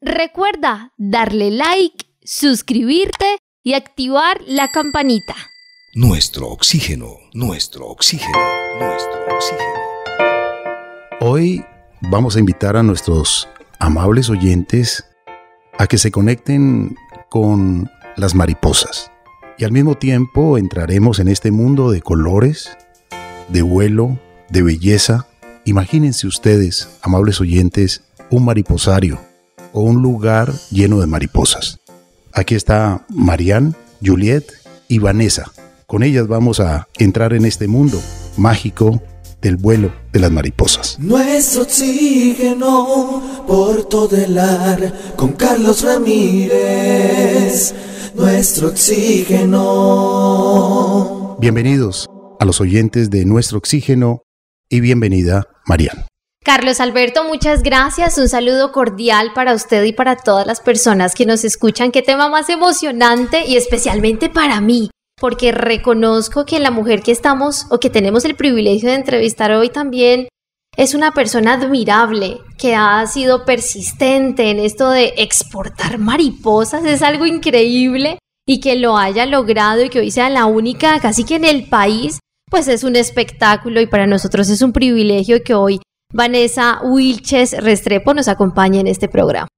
Recuerda darle like, suscribirte y activar la campanita. Nuestro oxígeno, nuestro oxígeno, nuestro oxígeno. Hoy vamos a invitar a nuestros amables oyentes a que se conecten con las mariposas. Y al mismo tiempo entraremos en este mundo de colores, de vuelo, de belleza. Imagínense ustedes, amables oyentes, un mariposario o un lugar lleno de mariposas. Aquí está Marianne, Juliet y Vanessa. Con ellas vamos a entrar en este mundo mágico del vuelo de las mariposas. Nuestro oxígeno por todo el ar con Carlos Ramírez. Nuestro oxígeno. Bienvenidos a los oyentes de Nuestro Oxígeno y bienvenida Marián. Carlos Alberto, muchas gracias. Un saludo cordial para usted y para todas las personas que nos escuchan. Qué tema más emocionante y especialmente para mí, porque reconozco que la mujer que estamos o que tenemos el privilegio de entrevistar hoy también es una persona admirable que ha sido persistente en esto de exportar mariposas. Es algo increíble y que lo haya logrado y que hoy sea la única casi que en el país, pues es un espectáculo y para nosotros es un privilegio que hoy Vanessa Wilches Restrepo nos acompaña en este programa.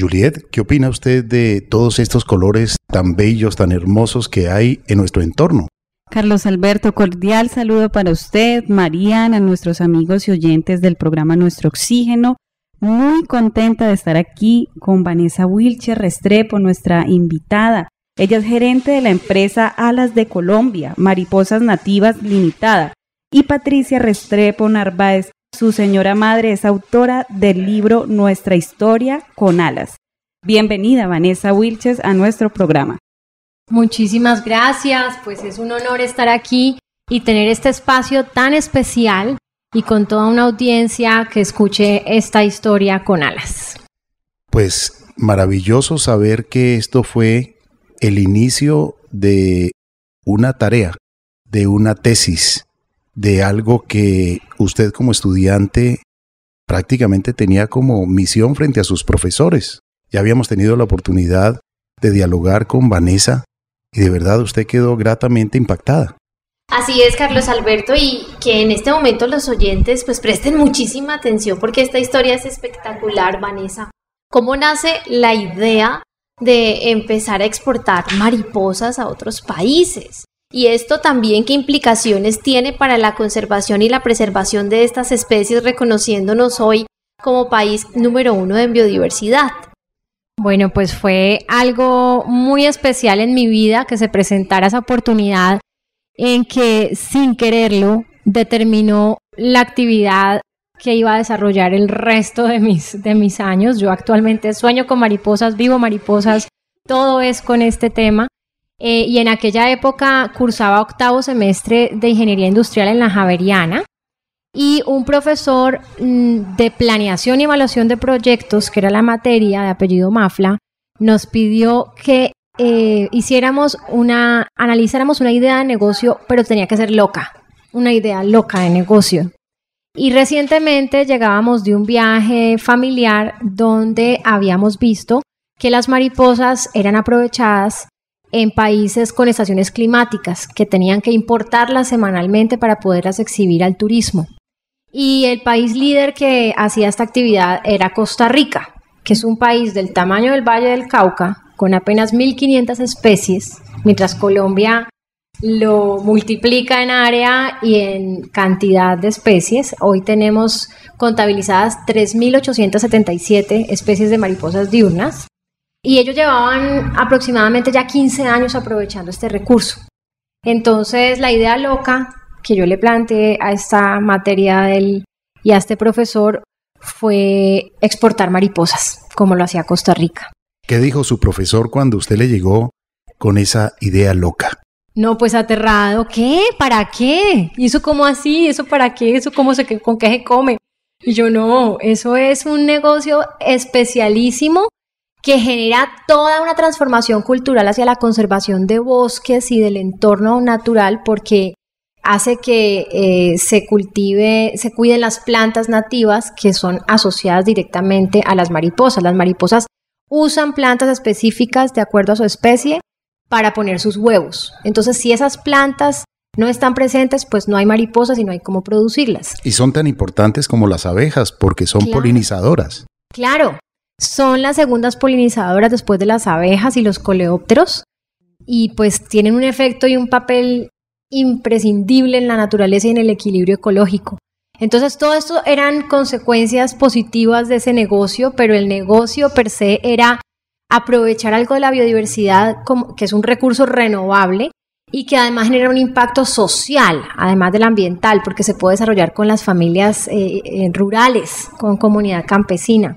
Juliet, ¿qué opina usted de todos estos colores tan bellos, tan hermosos que hay en nuestro entorno? Carlos Alberto, cordial saludo para usted, Mariana, nuestros amigos y oyentes del programa Nuestro Oxígeno. Muy contenta de estar aquí con Vanessa Wilches Restrepo, nuestra invitada. Ella es gerente de la empresa Alas de Colombia, Mariposas Nativas Limitada, y Patricia Restrepo Narváez, su señora madre es autora del libro Nuestra historia con alas. Bienvenida, Vanessa Wilches, a nuestro programa. Muchísimas gracias, pues es un honor estar aquí y tener este espacio tan especial y con toda una audiencia que escuche esta historia con alas. Pues maravilloso saber que esto fue el inicio de una tarea, de una tesis, de algo que usted como estudiante prácticamente tenía como misión frente a sus profesores. Ya habíamos tenido la oportunidad de dialogar con Vanessa y de verdad usted quedó gratamente impactada. Así es, Carlos Alberto, y que en este momento los oyentes pues presten muchísima atención porque esta historia es espectacular, Vanessa. ¿Cómo nace la idea de empezar a exportar mariposas a otros países? ¿Y esto también qué implicaciones tiene para la conservación y la preservación de estas especies reconociéndonos hoy como país número uno en biodiversidad? Bueno, pues fue algo muy especial en mi vida que se presentara esa oportunidad en que sin quererlo determinó la actividad que iba a desarrollar el resto de mis, de mis años. Yo actualmente sueño con mariposas, vivo mariposas, todo es con este tema eh, y en aquella época cursaba octavo semestre de Ingeniería Industrial en la Javeriana. Y un profesor mm, de planeación y evaluación de proyectos, que era la materia de apellido Mafla, nos pidió que eh, hiciéramos una, analizáramos una idea de negocio, pero tenía que ser loca, una idea loca de negocio. Y recientemente llegábamos de un viaje familiar donde habíamos visto que las mariposas eran aprovechadas en países con estaciones climáticas que tenían que importarlas semanalmente para poderlas exhibir al turismo. Y el país líder que hacía esta actividad era Costa Rica, que es un país del tamaño del Valle del Cauca, con apenas 1.500 especies, mientras Colombia lo multiplica en área y en cantidad de especies. Hoy tenemos contabilizadas 3.877 especies de mariposas diurnas y ellos llevaban aproximadamente ya 15 años aprovechando este recurso. Entonces, la idea loca que yo le planteé a esta materia y a este profesor fue exportar mariposas, como lo hacía Costa Rica. ¿Qué dijo su profesor cuando usted le llegó con esa idea loca? No, pues aterrado, ¿qué? ¿Para qué? ¿Y eso cómo así? ¿Eso para qué? ¿Eso cómo se, con qué se come? Y yo no, eso es un negocio especialísimo que genera toda una transformación cultural hacia la conservación de bosques y del entorno natural porque hace que eh, se cultive, se cuiden las plantas nativas que son asociadas directamente a las mariposas. Las mariposas usan plantas específicas de acuerdo a su especie para poner sus huevos. Entonces, si esas plantas no están presentes, pues no hay mariposas y no hay cómo producirlas. Y son tan importantes como las abejas porque son polinizadoras. Claro, son las segundas polinizadoras después de las abejas y los coleópteros y pues tienen un efecto y un papel imprescindible en la naturaleza y en el equilibrio ecológico. Entonces todo esto eran consecuencias positivas de ese negocio, pero el negocio per se era aprovechar algo de la biodiversidad, como, que es un recurso renovable y que además genera un impacto social, además del ambiental, porque se puede desarrollar con las familias eh, rurales, con comunidad campesina.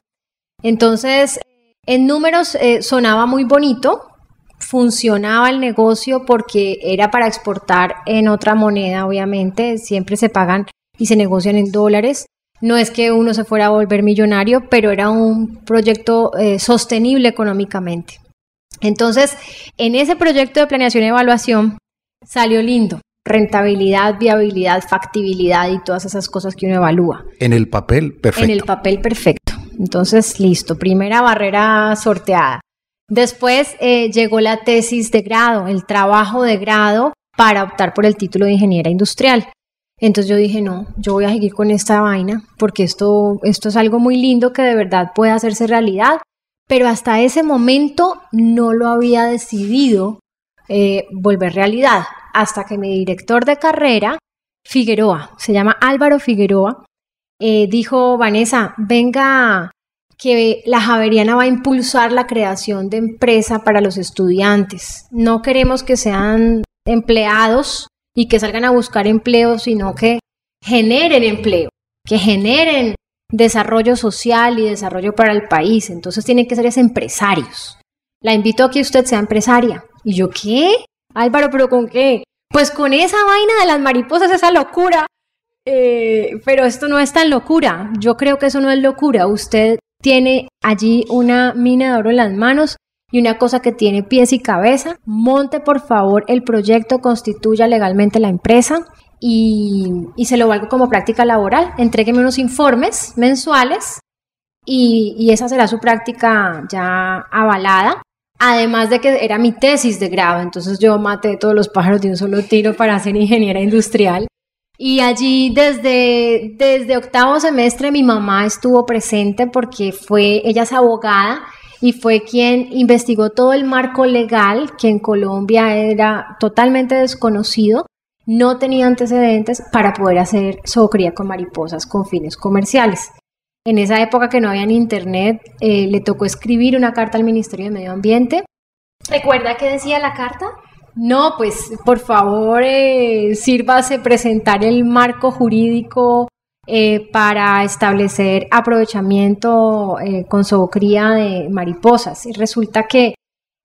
Entonces, en números eh, sonaba muy bonito, funcionaba el negocio porque era para exportar en otra moneda, obviamente, siempre se pagan y se negocian en dólares. No es que uno se fuera a volver millonario, pero era un proyecto eh, sostenible económicamente. Entonces, en ese proyecto de planeación y evaluación salió lindo. Rentabilidad, viabilidad, factibilidad y todas esas cosas que uno evalúa. En el papel perfecto. En el papel perfecto. Entonces, listo, primera barrera sorteada. Después eh, llegó la tesis de grado, el trabajo de grado para optar por el título de ingeniera industrial. Entonces yo dije, no, yo voy a seguir con esta vaina porque esto, esto es algo muy lindo que de verdad puede hacerse realidad, pero hasta ese momento no lo había decidido eh, volver realidad, hasta que mi director de carrera, Figueroa, se llama Álvaro Figueroa, eh, dijo Vanessa, venga, que la Javeriana va a impulsar la creación de empresa para los estudiantes. No queremos que sean empleados y que salgan a buscar empleo, sino que generen empleo, que generen desarrollo social y desarrollo para el país. Entonces tienen que ser empresarios. La invito a que usted sea empresaria. Y yo, ¿qué? Álvaro, pero ¿con qué? Pues con esa vaina de las mariposas, esa locura eh, pero esto no es tan locura. Yo creo que eso no es locura. Usted tiene allí una mina de oro en las manos y una cosa que tiene pies y cabeza. Monte, por favor, el proyecto, constituya legalmente la empresa y, se lo valgo como práctica laboral. Entrégueme unos informes mensuales y, y esa será su práctica ya avalada. Además de que era mi tesis de grado, entonces yo maté todos los pájaros de un solo tiro para ser ingeniera industrial y allí desde, desde octavo semestre mi mamá estuvo presente porque fue, ella es abogada y fue quien investigó todo el marco legal que en Colombia era totalmente desconocido, no tenía antecedentes para poder hacer zoocría con mariposas con fines comerciales. En esa época que no había internet, eh, le tocó escribir una carta al Ministerio de Medio Ambiente. ¿Recuerda qué decía la carta? No, pues por favor, eh, sírvase presentar el marco jurídico eh, para establecer aprovechamiento eh, con sobocría de mariposas. Y resulta que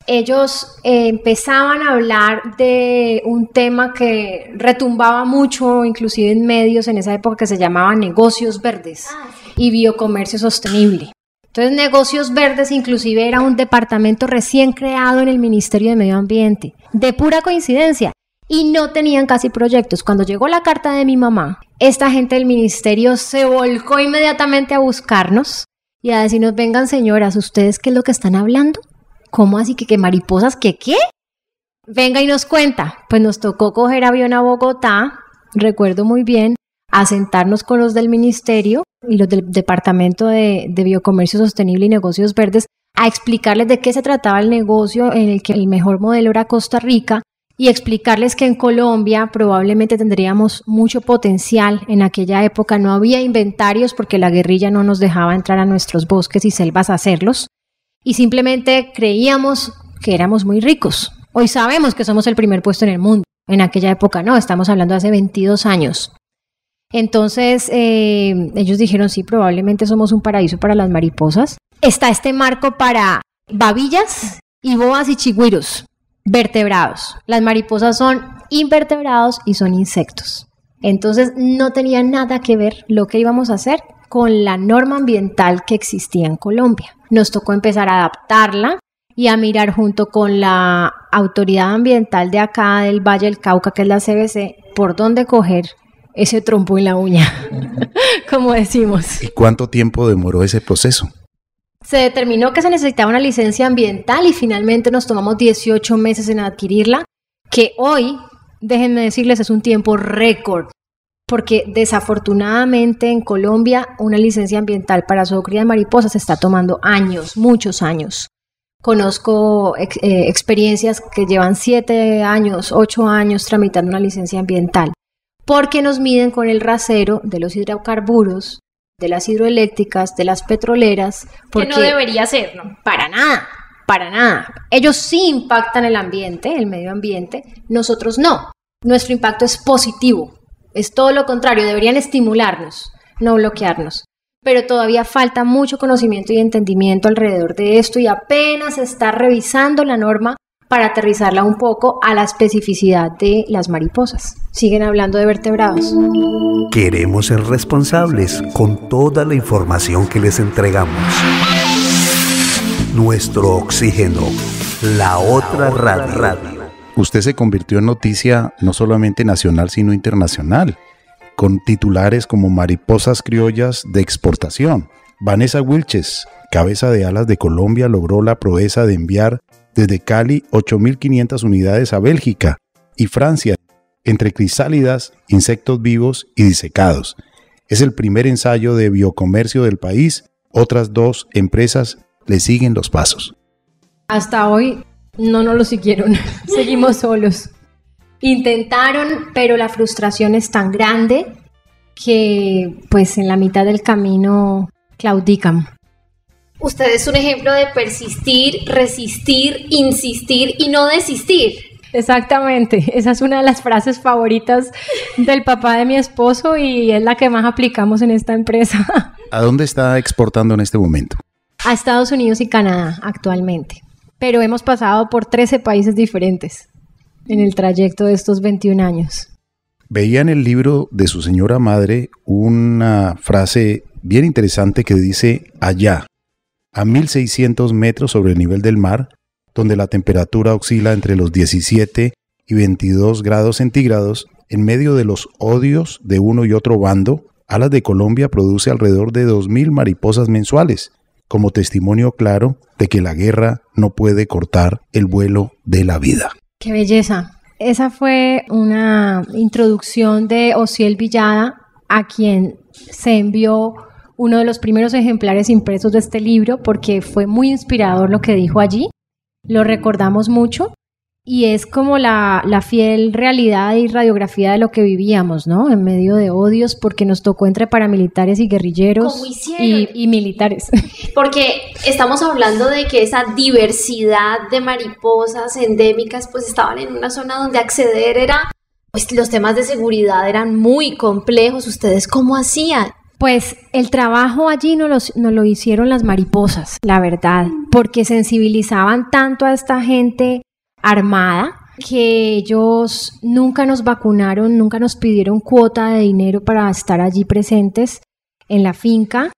ellos eh, empezaban a hablar de un tema que retumbaba mucho, inclusive en medios en esa época, que se llamaba negocios verdes ah, y biocomercio sostenible. Entonces, negocios verdes inclusive era un departamento recién creado en el Ministerio de Medio Ambiente, de pura coincidencia. Y no tenían casi proyectos. Cuando llegó la carta de mi mamá, esta gente del ministerio se volcó inmediatamente a buscarnos y a decirnos, vengan señoras, ¿ustedes qué es lo que están hablando? ¿Cómo así que, qué mariposas, que qué? Venga y nos cuenta. Pues nos tocó coger avión a Bogotá, recuerdo muy bien, a sentarnos con los del Ministerio y los del Departamento de, Biocomercio Sostenible y Negocios Verdes a explicarles de qué se trataba el negocio en el que el mejor modelo era Costa Rica y explicarles que en Colombia probablemente tendríamos mucho potencial. En aquella época no había inventarios porque la guerrilla no nos dejaba entrar a nuestros bosques y selvas a hacerlos. Y simplemente creíamos que éramos muy ricos. Hoy sabemos que somos el primer puesto en el mundo. En aquella época no, estamos hablando de hace 22 años. Entonces eh, ellos dijeron, sí, probablemente somos un paraíso para las mariposas. Está este marco para babillas y boas y chigüiros, vertebrados. Las mariposas son invertebrados y son insectos. Entonces no tenía nada que ver lo que íbamos a hacer con la norma ambiental que existía en Colombia. Nos tocó empezar a adaptarla y a mirar junto con la autoridad ambiental de acá del Valle del Cauca, que es la CBC, por dónde coger ese trompo en la uña, como decimos. ¿Y cuánto tiempo demoró ese proceso? Se determinó que se necesitaba una licencia ambiental y finalmente nos tomamos 18 meses en adquirirla, que hoy, déjenme decirles, es un tiempo récord, porque desafortunadamente en Colombia una licencia ambiental para zoocría de mariposas está tomando años, muchos años. Conozco eh, experiencias que llevan siete años, ocho años tramitando una licencia ambiental porque nos miden con el rasero de los hidrocarburos, de las hidroeléctricas, de las petroleras. Porque que no debería ser, ¿no? Para nada, para nada. Ellos sí impactan el ambiente, el medio ambiente, nosotros no. Nuestro impacto es positivo, es todo lo contrario, deberían estimularnos, no bloquearnos. Pero todavía falta mucho conocimiento y entendimiento alrededor de esto y apenas está revisando la norma para aterrizarla un poco a la especificidad de las mariposas. Siguen hablando de vertebrados. Queremos ser responsables con toda la información que les entregamos. Nuestro oxígeno, la otra radio. Usted se convirtió en noticia no solamente nacional, sino internacional, con titulares como Mariposas Criollas de Exportación. Vanessa Wilches, cabeza de alas de Colombia, logró la proeza de enviar desde Cali 8.500 unidades a Bélgica y Francia, entre crisálidas, insectos vivos y disecados. Es el primer ensayo de biocomercio del país. Otras dos empresas le siguen los pasos. Hasta hoy no nos lo siguieron, seguimos solos. Intentaron, pero la frustración es tan grande que pues en la mitad del camino claudican. Usted es un ejemplo de persistir, resistir, insistir y no desistir. Exactamente, esa es una de las frases favoritas del papá de mi esposo y es la que más aplicamos en esta empresa. ¿A dónde está exportando en este momento? A Estados Unidos y Canadá actualmente, pero hemos pasado por 13 países diferentes en el trayecto de estos 21 años. Veía en el libro de su señora madre una frase bien interesante que dice allá, a 1.600 metros sobre el nivel del mar, donde la temperatura oscila entre los 17 y 22 grados centígrados, en medio de los odios de uno y otro bando, Alas de Colombia produce alrededor de 2.000 mariposas mensuales, como testimonio claro de que la guerra no puede cortar el vuelo de la vida. ¡Qué belleza! Esa fue una introducción de Ociel Villada, a quien se envió uno de los primeros ejemplares impresos de este libro porque fue muy inspirador lo que dijo allí, lo recordamos mucho y es como la, fiel realidad y radiografía de lo que vivíamos, ¿no? En medio de odios porque nos tocó entre paramilitares y guerrilleros y, y, militares. Porque estamos hablando de que esa diversidad de mariposas endémicas pues estaban en una zona donde acceder era... Pues los temas de seguridad eran muy complejos. ¿Ustedes cómo hacían? Pues el trabajo allí no lo hicieron las mariposas, la verdad, porque sensibilizaban tanto a esta gente armada que ellos nunca nos vacunaron, nunca nos pidieron cuota de dinero para estar allí presentes en la finca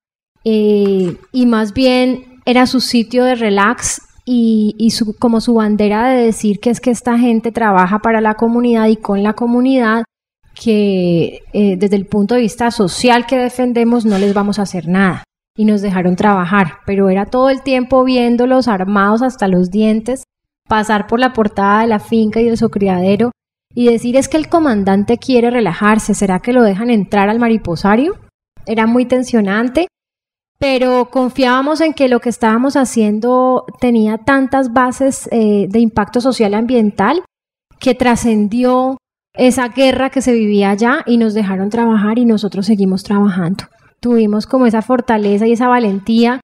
eh, y más bien era su sitio de relax y, como su bandera de decir que es que esta gente trabaja para la comunidad y con la comunidad que eh, desde el punto de vista social que defendemos no les vamos a hacer nada y nos dejaron trabajar, pero era todo el tiempo viéndolos armados hasta los dientes, pasar por la portada de la finca y de su criadero y decir es que el comandante quiere relajarse, ¿será que lo dejan entrar al mariposario? Era muy tensionante, pero confiábamos en que lo que estábamos haciendo tenía tantas bases eh, de impacto social ambiental que trascendió esa guerra que se vivía allá y nos dejaron trabajar y nosotros seguimos trabajando. Tuvimos como esa fortaleza y esa valentía,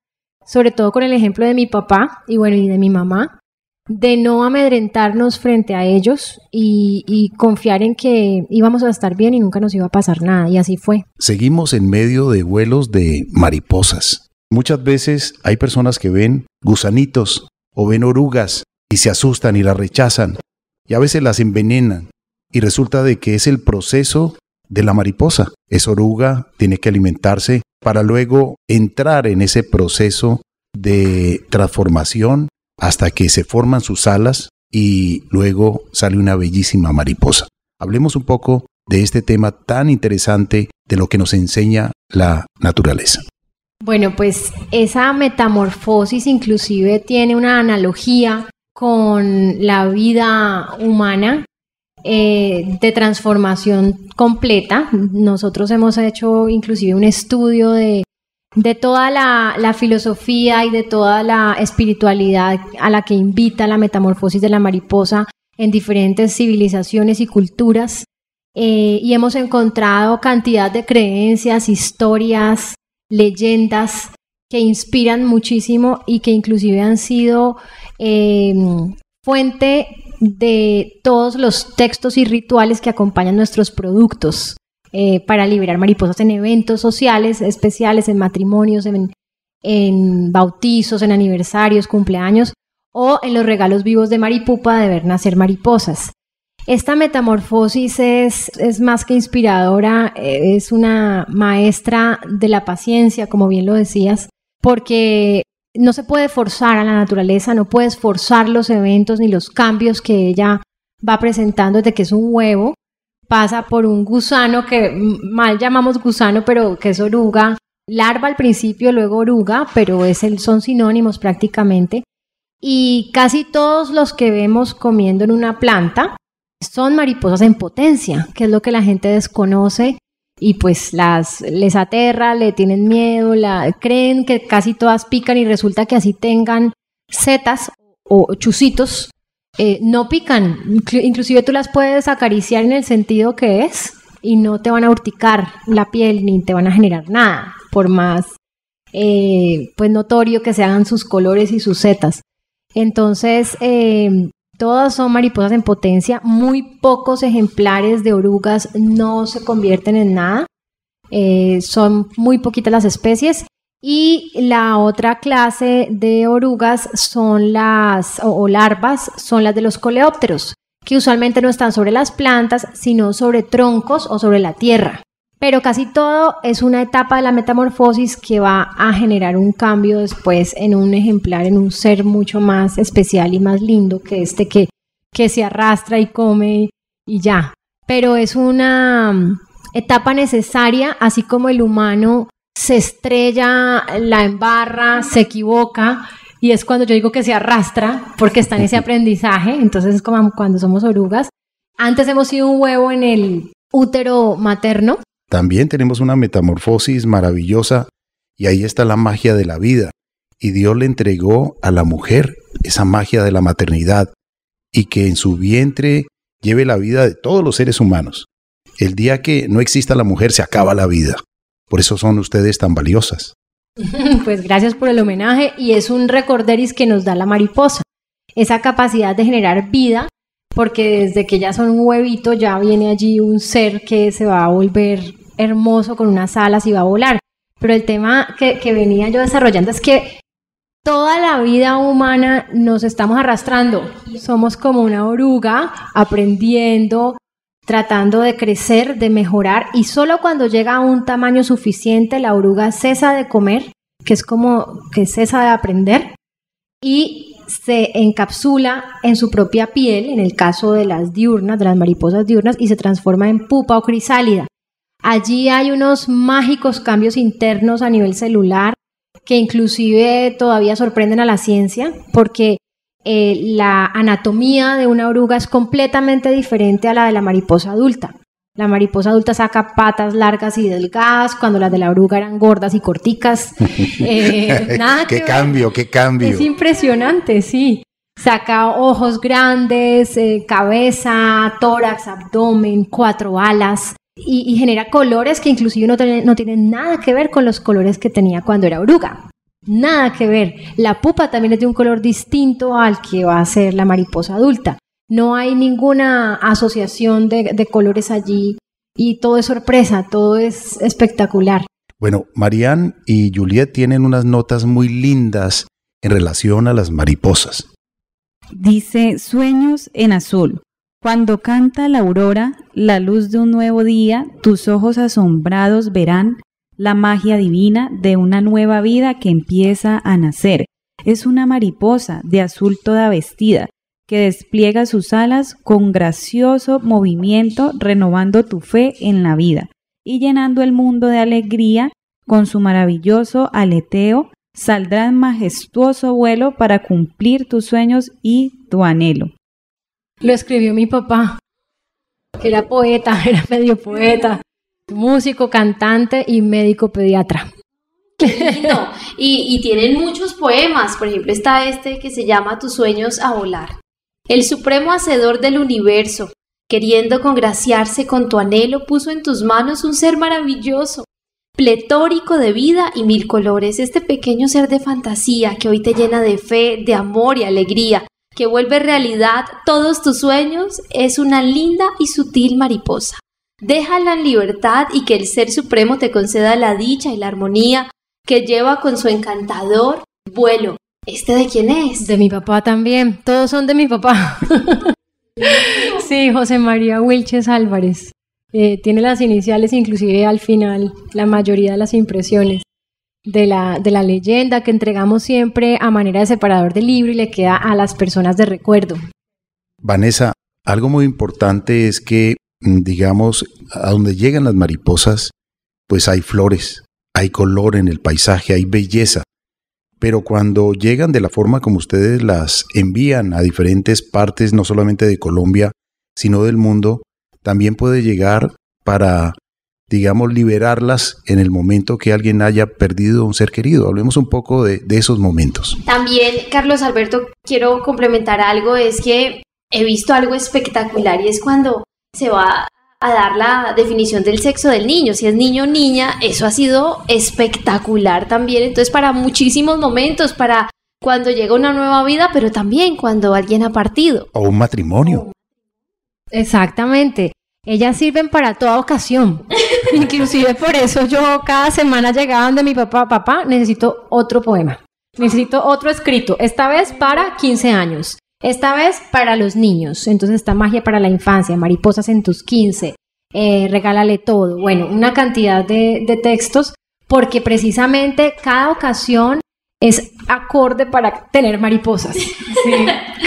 sobre todo con el ejemplo de mi papá y bueno, y de mi mamá, de no amedrentarnos frente a ellos y, y, confiar en que íbamos a estar bien y nunca nos iba a pasar nada. Y así fue. Seguimos en medio de vuelos de mariposas. Muchas veces hay personas que ven gusanitos o ven orugas y se asustan y las rechazan y a veces las envenenan y resulta de que es el proceso de la mariposa. Es oruga, tiene que alimentarse para luego entrar en ese proceso de transformación hasta que se forman sus alas y luego sale una bellísima mariposa. Hablemos un poco de este tema tan interesante de lo que nos enseña la naturaleza. Bueno, pues esa metamorfosis inclusive tiene una analogía con la vida humana eh, de transformación completa. Nosotros hemos hecho inclusive un estudio de, de toda la, filosofía y de toda la espiritualidad a la que invita la metamorfosis de la mariposa en diferentes civilizaciones y culturas. Eh, y hemos encontrado cantidad de creencias, historias, leyendas que inspiran muchísimo y que inclusive han sido eh, fuente de todos los textos y rituales que acompañan nuestros productos eh, para liberar mariposas en eventos sociales especiales, en matrimonios, en, bautizos, en aniversarios, cumpleaños o en los regalos vivos de Maripupa de ver nacer mariposas. Esta metamorfosis es, es, más que inspiradora, eh, es una maestra de la paciencia, como bien lo decías, porque no se puede forzar a la naturaleza, no puedes forzar los eventos ni los cambios que ella va presentando desde que es un huevo, pasa por un gusano que mal llamamos gusano, pero que es oruga, larva al principio, luego oruga, pero es el, son sinónimos prácticamente. Y casi todos los que vemos comiendo en una planta son mariposas en potencia, que es lo que la gente desconoce y pues las les aterra, le tienen miedo, la, creen que casi todas pican y resulta que así tengan setas o chucitos eh, no pican. Inclusive tú las puedes acariciar en el sentido que es y no te van a urticar la piel ni te van a generar nada, por más eh, pues, notorio que se hagan sus colores y sus setas. Entonces, eh, Todas son mariposas en potencia, muy pocos ejemplares de orugas no se convierten en nada, eh, son muy poquitas las especies. Y la otra clase de orugas son las, o larvas, son las de los coleópteros, que usualmente no están sobre las plantas, sino sobre troncos o sobre la tierra. Pero casi todo es una etapa de la metamorfosis que va a generar un cambio después en un ejemplar, en un ser mucho más especial y más lindo que este que, que se arrastra y come y ya. Pero es una mm, etapa necesaria, así como el humano se estrella, la embarra, se equivoca, y es cuando yo digo que se arrastra, porque está en ese aprendizaje, entonces es como cuando somos orugas. Antes hemos sido un huevo en el útero materno también tenemos una metamorfosis maravillosa y ahí está la magia de la vida. Y Dios le entregó a la mujer esa magia de la maternidad y que en su vientre lleve la vida de todos los seres humanos. El día que no exista la mujer se acaba la vida. Por eso son ustedes tan valiosas. Pues gracias por el homenaje y es un recorderis que nos da la mariposa, esa capacidad de generar vida, porque desde que ya son un huevito ya viene allí un ser que se va a volver hermoso con unas alas y va a volar. Pero el tema que, que venía yo desarrollando es que toda la vida humana nos estamos arrastrando. Somos como una oruga aprendiendo, tratando de crecer, de mejorar, y solo cuando llega a un tamaño suficiente la oruga cesa de comer, que es como que cesa de aprender, y se encapsula en su propia piel, en el caso de las diurnas, de las mariposas diurnas, y se transforma en pupa o crisálida. Allí hay unos mágicos cambios internos a nivel celular que inclusive todavía sorprenden a la ciencia porque eh, la anatomía de una oruga es completamente diferente a la de la mariposa adulta. La mariposa adulta saca patas largas y delgadas, cuando las de la oruga eran gordas y corticas. Eh, qué cambio, qué cambio. Es impresionante, sí. Saca ojos grandes, eh, cabeza, tórax, abdomen, cuatro alas y, genera colores que inclusive no, tienen nada que ver con los colores que tenía cuando era oruga. Nada que ver. La pupa también es de un color distinto al que va a ser la mariposa adulta. No hay ninguna asociación de, colores allí y todo es sorpresa, todo es espectacular. Bueno, Marianne y Juliet tienen unas notas muy lindas en relación a las mariposas. Dice sueños en azul. Cuando canta la aurora, la luz de un nuevo día, tus ojos asombrados verán la magia divina de una nueva vida que empieza a nacer. Es una mariposa de azul toda vestida, que despliega sus alas con gracioso movimiento, renovando tu fe en la vida y llenando el mundo de alegría con su maravilloso aleteo, saldrá en majestuoso vuelo para cumplir tus sueños y tu anhelo. Lo escribió mi papá, que era poeta, era medio poeta, músico, cantante y médico pediatra. y, y, tienen muchos poemas, por ejemplo está este que se llama Tus sueños a volar. El supremo hacedor del universo, queriendo congraciarse con tu anhelo, puso en tus manos un ser maravilloso, pletórico de vida y mil colores, este pequeño ser de fantasía que hoy te llena de fe, de amor y alegría, que vuelve realidad todos tus sueños es una linda y sutil mariposa. Déjala en libertad y que el Ser Supremo te conceda la dicha y la armonía que lleva con su encantador vuelo. ¿Este de quién es? De mi papá también. Todos son de mi papá. sí, José María Wilches Álvarez. Eh, tiene las iniciales inclusive al final, la mayoría de las impresiones de la, leyenda que entregamos siempre a manera de separador de libro y le queda a las personas de recuerdo. Vanessa, algo muy importante es que, mm, digamos, a donde llegan las mariposas, pues hay flores, hay color en el paisaje, hay belleza. Pero cuando llegan de la forma como ustedes las envían a diferentes partes, no solamente de Colombia, sino del mundo, también puede llegar para digamos, liberarlas en el momento que alguien haya perdido un ser querido. Hablemos un poco de, de esos momentos. También, Carlos Alberto, quiero complementar algo, es que he visto algo espectacular y es cuando se va a dar la definición del sexo del niño, si es niño o niña, eso ha sido espectacular también, entonces para muchísimos momentos, para cuando llega una nueva vida, pero también cuando alguien ha partido. O un matrimonio. Exactamente. Ellas sirven para toda ocasión. Inclusive por eso yo cada semana llegaba donde mi papá, papá, necesito otro poema, necesito otro escrito, esta vez para 15 años, esta vez para los niños, entonces está magia para la infancia, mariposas en tus 15, eh, regálale todo, bueno, una cantidad de, textos, porque precisamente cada ocasión es acorde para tener mariposas.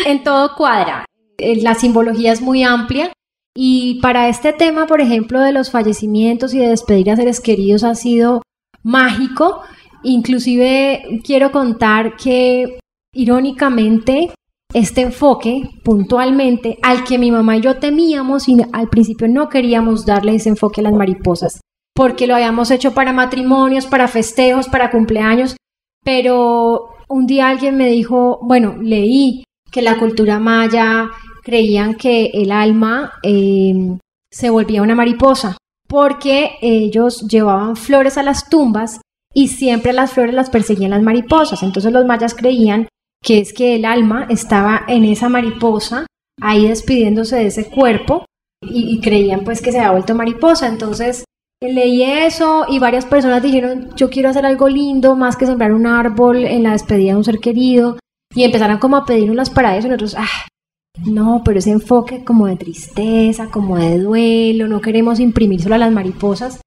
en todo cuadra. Eh, la simbología es muy amplia y para este tema, por ejemplo, de los fallecimientos y de despedir a seres queridos ha sido mágico. Inclusive quiero contar que irónicamente este enfoque puntualmente al que mi mamá y yo temíamos y al principio no queríamos darle ese enfoque a las mariposas, porque lo habíamos hecho para matrimonios, para festejos, para cumpleaños, pero un día alguien me dijo, bueno, leí que la cultura maya creían que el alma em, se volvía una mariposa, porque ellos llevaban flores a las tumbas y siempre las flores las perseguían las mariposas. Entonces los mayas creían que es que el alma estaba en esa mariposa, ahí despidiéndose de ese cuerpo, y, creían pues que se había vuelto mariposa. Entonces leí eso y varias personas dijeron, yo quiero hacer algo lindo, más que sembrar un árbol en la despedida de un ser querido, y empezaron como a pedir unas paradas y nosotros, ah, no, pero ese enfoque como de tristeza, como de duelo, no queremos imprimir solo a las mariposas.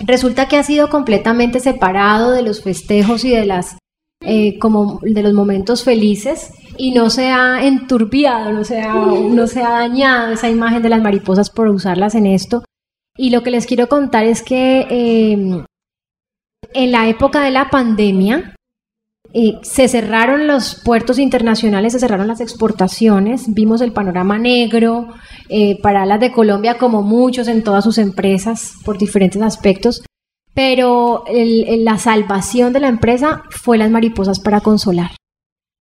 Resulta que ha sido completamente separado de los festejos y de las eh, como de los momentos felices y no se ha enturbiado, no se ha, no se ha dañado esa imagen de las mariposas por usarlas en esto. Y lo que les quiero contar es que eh, en la época de la pandemia, se cerraron los puertos internacionales, se cerraron las exportaciones, vimos el panorama negro eh, para las de Colombia, como muchos en todas sus empresas, por diferentes aspectos, pero la salvación de la empresa fue las mariposas para consolar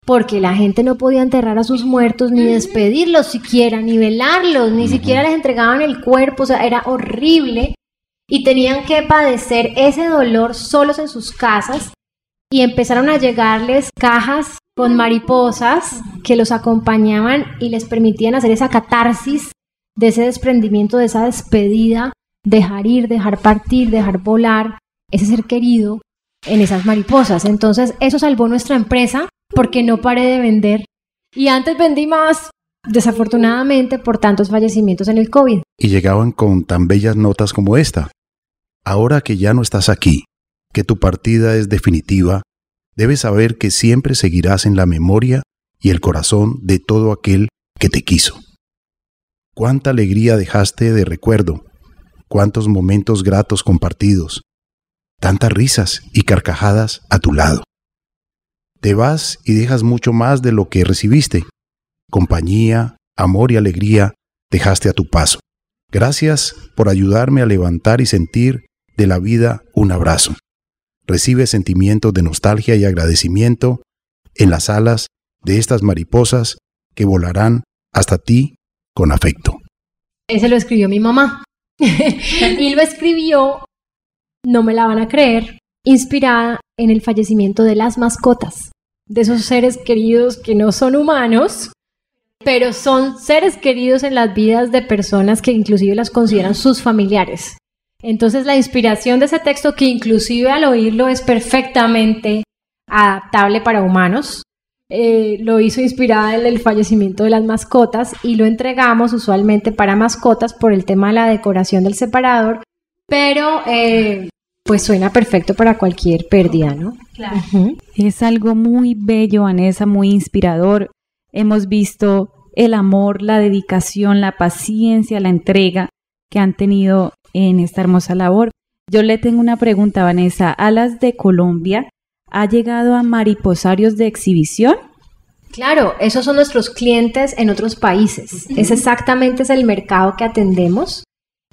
porque la gente no podía enterrar a sus muertos, ni despedirlos siquiera, ni velarlos, ni siquiera les entregaban el cuerpo, o sea, era horrible. Y tenían que padecer ese dolor solos en sus casas, y empezaron a llegarles cajas con mariposas que los acompañaban y les permitían hacer esa catarsis de ese desprendimiento, de esa despedida, dejar ir, dejar partir, dejar volar ese ser querido en esas mariposas. Entonces, eso salvó nuestra empresa porque no paré de vender. Y antes vendí más, desafortunadamente, por tantos fallecimientos en el COVID. Y llegaban con tan bellas notas como esta. Ahora que ya no estás aquí, que tu partida es definitiva, debes saber que siempre seguirás en la memoria y el corazón de todo aquel que te quiso. Cuánta alegría dejaste de recuerdo, cuántos momentos gratos compartidos, tantas risas y carcajadas a tu lado. Te vas y dejas mucho más de lo que recibiste. Compañía, amor y alegría dejaste a tu paso. Gracias por ayudarme a levantar y sentir de la vida un abrazo recibe sentimientos de nostalgia y agradecimiento en las alas de estas mariposas que volarán hasta ti con afecto. Ese lo escribió mi mamá. y lo escribió, no me la van a creer, inspirada en el fallecimiento de las mascotas, de esos seres queridos que no son humanos, pero son seres queridos en las vidas de personas que inclusive las consideran sus familiares. Entonces la inspiración de ese texto, que inclusive al oírlo es perfectamente adaptable para humanos, eh, lo hizo inspirada en el fallecimiento de las mascotas y lo entregamos usualmente para mascotas por el tema de la decoración del separador, pero eh, pues suena perfecto para cualquier pérdida, ¿no? Claro. Es algo muy bello, Vanessa, muy inspirador. Hemos visto el amor, la dedicación, la paciencia, la entrega que han tenido en esta hermosa labor. Yo le tengo una pregunta, Vanessa. ¿Alas de Colombia ha llegado a mariposarios de exhibición? Claro, esos son nuestros clientes en otros países. Es exactamente es el mercado que atendemos.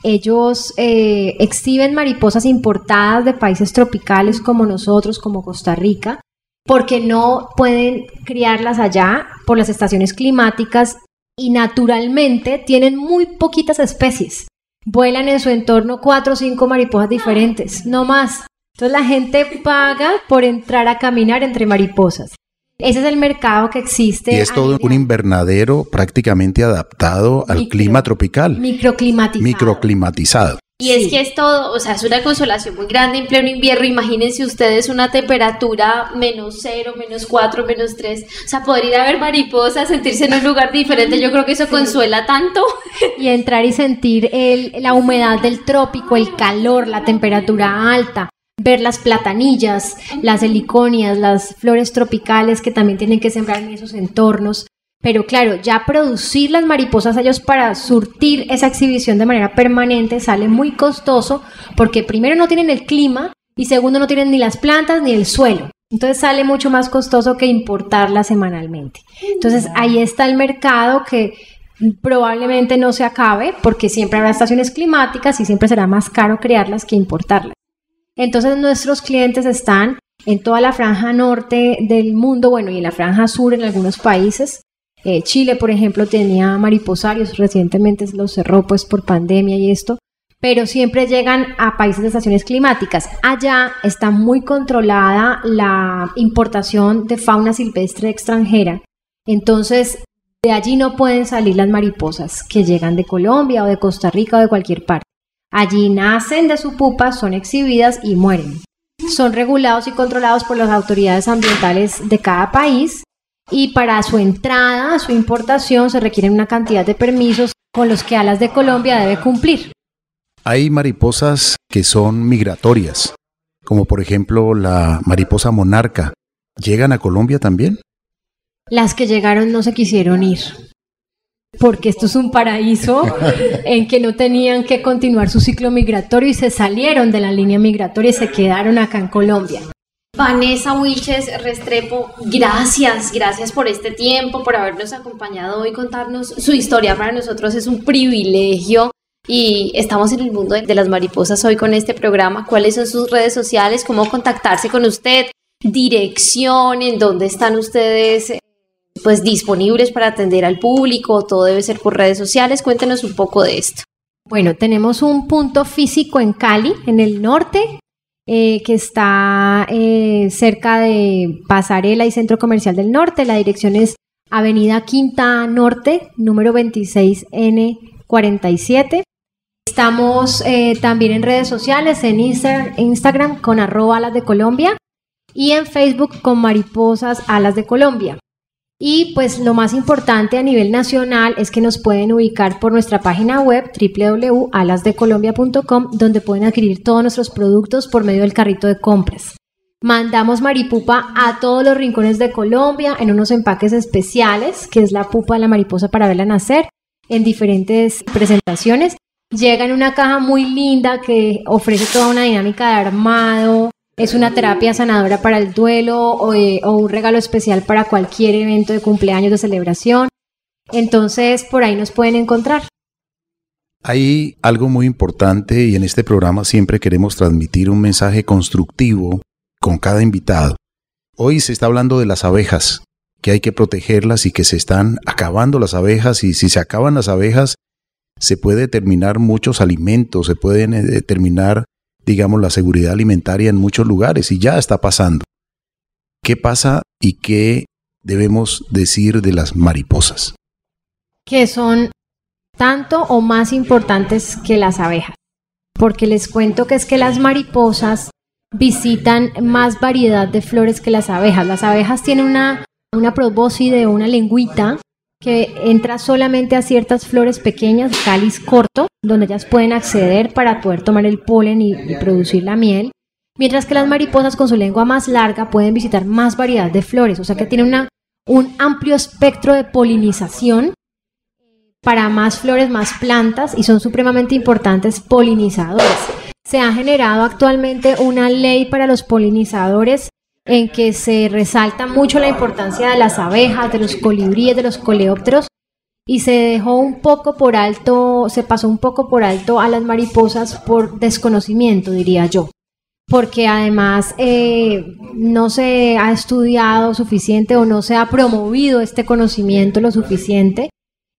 Ellos eh, exhiben mariposas importadas de países tropicales como nosotros, como Costa Rica, porque no pueden criarlas allá por las estaciones climáticas y naturalmente tienen muy poquitas especies vuelan en su entorno cuatro o cinco mariposas diferentes, no más. Entonces la gente paga por entrar a caminar entre mariposas. Ese es el mercado que existe. Y es todo un invernadero prácticamente adaptado al clima tropical. Microclimatizado. Microclimatizado. Y es que es todo, o sea, es una consolación muy grande en pleno invierno. Imagínense ustedes una temperatura menos cero, menos cuatro, menos tres. O sea, poder ir a ver mariposas, sentirse en un lugar diferente, yo creo que eso consuela tanto. Y entrar y sentir la humedad del trópico, el calor, la temperatura alta. Ver las platanillas, las heliconias, las flores tropicales que también tienen que sembrar en esos entornos. Pero claro, ya producir las mariposas ellos para surtir esa exhibición de manera permanente sale muy costoso porque primero no tienen el clima y segundo no tienen ni las plantas ni el suelo. Entonces sale mucho más costoso que importarlas semanalmente. Entonces ahí está el mercado que probablemente no se acabe porque siempre habrá estaciones climáticas y siempre será más caro crearlas que importarlas. Entonces nuestros clientes están en toda la franja norte del mundo, bueno, y en la franja sur en algunos países, eh, Chile, por ejemplo, tenía mariposarios, recientemente los cerró pues por pandemia y esto, pero siempre llegan a países de estaciones climáticas. Allá está muy controlada la importación de fauna silvestre extranjera. Entonces, de allí no pueden salir las mariposas que llegan de Colombia o de Costa Rica o de cualquier parte. Allí nacen de su pupa, son exhibidas y mueren. Son regulados y controlados por las autoridades ambientales de cada país y para su entrada, su importación, se requieren una cantidad de permisos con los que Alas de Colombia debe cumplir. Hay mariposas que son migratorias, como por ejemplo la mariposa monarca. ¿Llegan a Colombia también? Las que llegaron no se quisieron ir, porque esto es un paraíso en que no tenían que continuar su ciclo migratorio y se salieron de la línea migratoria y se quedaron acá en Colombia. Vanessa Wilches Restrepo, gracias, gracias por este tiempo, por habernos acompañado hoy, contarnos su historia. Para nosotros es un privilegio y estamos en el mundo de las mariposas hoy con este programa. ¿Cuáles son sus redes sociales? ¿Cómo contactarse con usted? Dirección, en dónde están ustedes eh, pues disponibles para atender al público, todo debe ser por redes sociales. Cuéntenos un poco de esto. Bueno, tenemos un punto físico en Cali, en el norte, eh, que está eh, cerca de Pasarela y Centro Comercial del Norte. La dirección es Avenida Quinta Norte, número 26N47. Estamos eh, también en redes sociales, en Instagram con arroba de Colombia y en Facebook con mariposas alas de Colombia. Y pues lo más importante a nivel nacional es que nos pueden ubicar por nuestra página web www.alasdecolombia.com donde pueden adquirir todos nuestros productos por medio del carrito de compras. Mandamos maripupa a todos los rincones de Colombia en unos empaques especiales, que es la pupa de la mariposa para verla nacer, en diferentes presentaciones. Llega en una caja muy linda que ofrece toda una dinámica de armado, ¿Es una terapia sanadora para el duelo eh, o, un regalo especial para cualquier evento de cumpleaños, de celebración? Entonces, por ahí nos pueden encontrar. Hay algo muy importante y en este programa siempre queremos transmitir un mensaje constructivo con cada invitado. Hoy se está hablando de las abejas, que hay que protegerlas y que se están acabando las abejas y si se acaban las abejas se puede terminar muchos alimentos, se pueden eh, terminar digamos, la seguridad alimentaria en muchos lugares y ya está pasando. ¿Qué pasa y qué debemos decir de las mariposas? Que son tanto o más importantes que las abejas, porque les cuento que es que las mariposas visitan más variedad de flores que las abejas. Las abejas tienen una, una probóscide, una lengüita que entra solamente a ciertas flores pequeñas, cáliz corto, donde ellas pueden acceder para poder tomar el polen y, producir la miel, mientras que las mariposas con su lengua más larga pueden visitar más variedad de flores, o sea que tiene una, un amplio espectro de polinización para más flores, más plantas y son supremamente importantes polinizadores. Se ha generado actualmente una ley para los polinizadores en que se resalta mucho la importancia de las abejas, de los colibríes, de los coleópteros, y se dejó un poco por alto, se pasó un poco por alto a las mariposas por desconocimiento, diría yo, porque además eh, no se ha estudiado suficiente o no se ha promovido este conocimiento lo suficiente,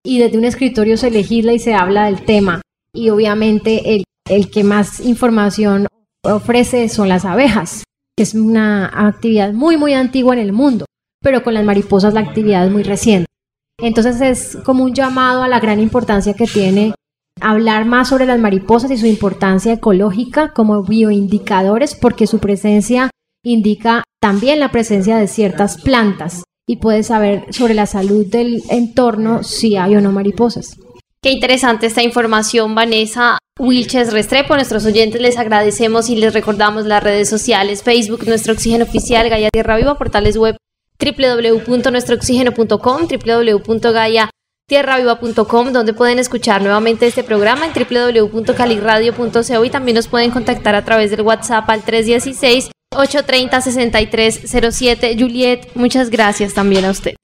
y desde un escritorio se legisla y se habla del tema, y obviamente el que más información ofrece son las abejas que es una actividad muy, muy antigua en el mundo, pero con las mariposas la actividad es muy reciente. Entonces es como un llamado a la gran importancia que tiene hablar más sobre las mariposas y su importancia ecológica como bioindicadores, porque su presencia indica también la presencia de ciertas plantas y puede saber sobre la salud del entorno si hay o no mariposas. Qué interesante esta información, Vanessa. Wilches Restrepo, nuestros oyentes les agradecemos y les recordamos las redes sociales, Facebook, Nuestro Oxígeno Oficial, Gaia Tierra Viva, portales web www.nuestrooxígeno.com, www.gaia.tierraviva.com, donde pueden escuchar nuevamente este programa en www.caliradio.co y también nos pueden contactar a través del WhatsApp al 316 830 6307. Juliet, muchas gracias también a usted.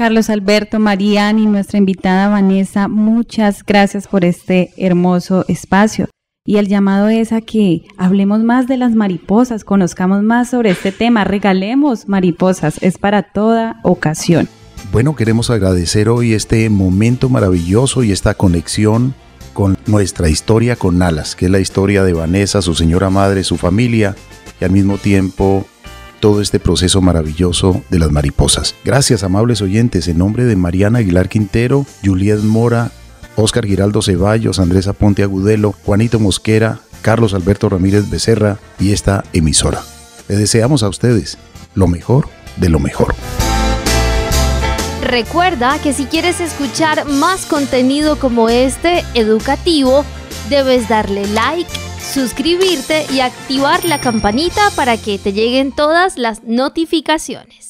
Carlos Alberto, y nuestra invitada Vanessa, muchas gracias por este hermoso espacio. Y el llamado es a que hablemos más de las mariposas, conozcamos más sobre este tema, regalemos mariposas, es para toda ocasión. Bueno, queremos agradecer hoy este momento maravilloso y esta conexión con nuestra historia con Alas, que es la historia de Vanessa, su señora madre, su familia, y al mismo tiempo todo este proceso maravilloso de las mariposas. Gracias, amables oyentes, en nombre de Mariana Aguilar Quintero, Juliet Mora, Oscar Giraldo Ceballos, Andrés Aponte Agudelo, Juanito Mosquera, Carlos Alberto Ramírez Becerra y esta emisora. Le deseamos a ustedes lo mejor de lo mejor. Recuerda que si quieres escuchar más contenido como este educativo, debes darle like suscribirte y activar la campanita para que te lleguen todas las notificaciones.